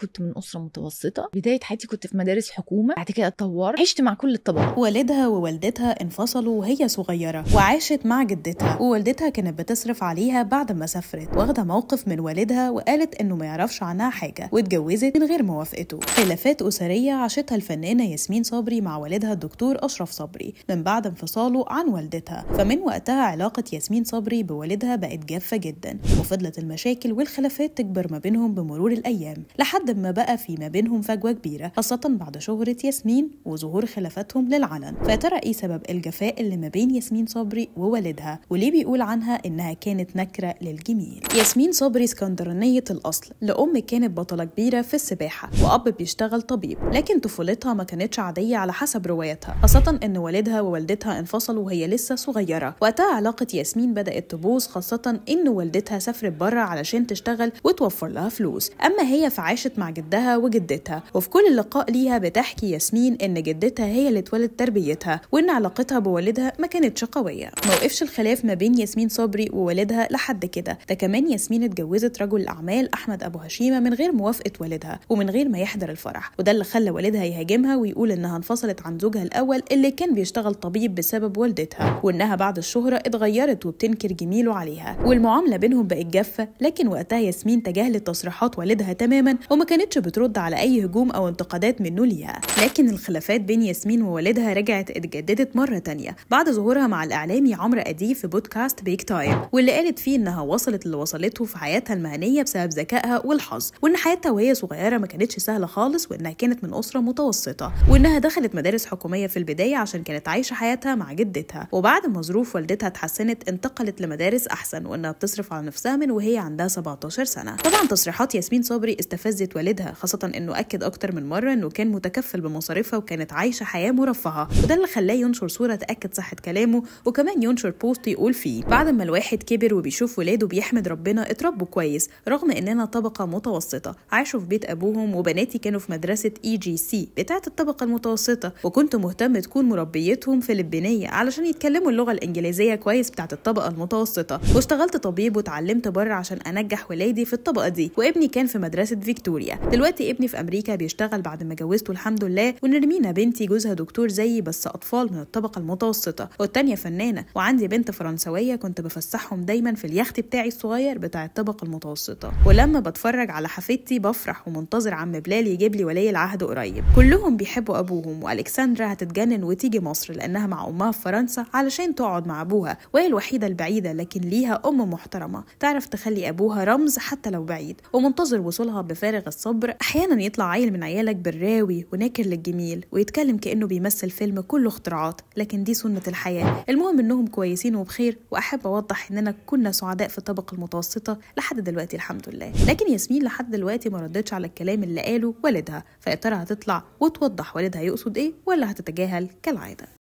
كنت من أسرة متوسطة بداية حياتي كنت في مدارس حكومة بعد كده اتطورت عشت مع كل الطبقات والدها ووالدتها انفصلوا وهي صغيرة وعاشت مع جدتها ووالدتها كانت بتصرف عليها بعد ما سافرت واخدة موقف من والدها وقالت إنه ما يعرفش عنها حاجة واتجوزت من غير موافقته خلافات أسرية عاشتها الفنانة ياسمين صبري مع والدها الدكتور أشرف صبري من بعد انفصاله عن والدتها فمن وقتها علاقة ياسمين صبري بوالدها بقت جافة جدا وفضلت المشاكل والخلافات تكبر ما بينهم بمرور الأيام لحد لحد ما بقى فيما بينهم فجوة كبيرة خاصة بعد شهرة ياسمين وظهور خلافاتهم للعلن فيا ترى ايه سبب الجفاء اللي ما بين ياسمين صبري ووالدها وليه بيقول عنها انها كانت نكرة للجميل ياسمين صبري اسكندرانية الاصل لأم كانت بطلة كبيرة في السباحة وأب بيشتغل طبيب لكن طفولتها ما كانتش عادية على حسب روايتها خاصة ان والدها ووالدتها انفصلوا وهي لسه صغيرة وقتها علاقة ياسمين بدأت تبوظ خاصة ان والدتها سافرت بره علشان تشتغل وتوفر لها فلوس اما هي فعاشت اتولدت مع جدها وجدتها وفي كل لقاء ليها بتحكي ياسمين ان جدتها هي اللي اتولد تربيتها وان علاقتها بوالدها ما كانتش قويه ما وقفش الخلاف ما بين ياسمين صبري ووالدها لحد كده ده كمان ياسمين اتجوزت رجل الاعمال احمد ابو هشيمه من غير موافقه والدها ومن غير ما يحضر الفرح وده اللي خلى والدها يهاجمها ويقول انها انفصلت عن زوجها الاول اللي كان بيشتغل طبيب بسبب والدتها وانها بعد الشهره اتغيرت وبتنكر جميله عليها والمعامله بينهم بقت جافه لكن وقتها ياسمين تجاهلت تصريحات والدها تماما وما كانتش بترد على أي هجوم أو انتقادات منه ليها لكن الخلافات بين ياسمين ووالدها رجعت اتجددت مرة تانية بعد ظهورها مع الإعلامي عمرو أديب في بودكاست بيك تايم واللي قالت فيه إنها وصلت اللي وصلته في حياتها المهنية بسبب ذكائها والحظ وإن حياتها وهي صغيرة ما كانتش سهلة خالص وإنها كانت من أسرة متوسطة وإنها دخلت مدارس حكومية في البداية عشان كانت عايشة حياتها مع جدتها وبعد ما ظروف والدتها اتحسنت انتقلت لمدارس أحسن وإنها بتصرف على نفسها من وهي عندها 17 سنة طبعا تصريحات ياسمين صبري استفزت والدها خاصة انه اكد اكتر من مرة انه كان متكفل بمصاريفها وكانت عايشة حياة مرفهة وده اللي خلاه ينشر صورة تأكد صحة كلامه وكمان ينشر بوست يقول فيه بعد ما الواحد كبر وبيشوف ولاده بيحمد ربنا اتربوا كويس رغم اننا طبقة متوسطة عاشوا في بيت ابوهم وبناتي كانوا في مدرسة اي e جي سي بتاعة الطبقة المتوسطة وكنت مهتم تكون مربيتهم فلبينية علشان يتكلموا اللغة الانجليزية كويس بتاعة الطبقة المتوسطة واشتغلت طبيب وتعلمت بره عشان انجح ولادي في الطبقة دي وابني كان في مدرسة فيكتوريا سوريا دلوقتي ابني في أمريكا بيشتغل بعد ما جوزته الحمد لله ونرمينا بنتي جوزها دكتور زيي بس أطفال من الطبقة المتوسطة والتانية فنانة وعندي بنت فرنسوية كنت بفسحهم دايما في اليخت بتاعي الصغير بتاع الطبقة المتوسطة ولما بتفرج على حفيدتي بفرح ومنتظر عم بلال يجيب لي ولي العهد قريب كلهم بيحبوا أبوهم وألكسندرا هتتجنن وتيجي مصر لأنها مع أمها في فرنسا علشان تقعد مع أبوها وهي الوحيدة البعيدة لكن ليها أم محترمة تعرف تخلي أبوها رمز حتى لو بعيد ومنتظر وصولها بفارغ الصبر احيانا يطلع عيل من عيالك براوي وناكر للجميل ويتكلم كانه بيمثل فيلم كله اختراعات لكن دي سنه الحياه المهم انهم كويسين وبخير واحب اوضح اننا كنا سعداء في الطبقه المتوسطه لحد دلوقتي الحمد لله لكن ياسمين لحد دلوقتي ما ردتش على الكلام اللي قاله والدها فيا ترى هتطلع وتوضح والدها يقصد ايه ولا هتتجاهل كالعاده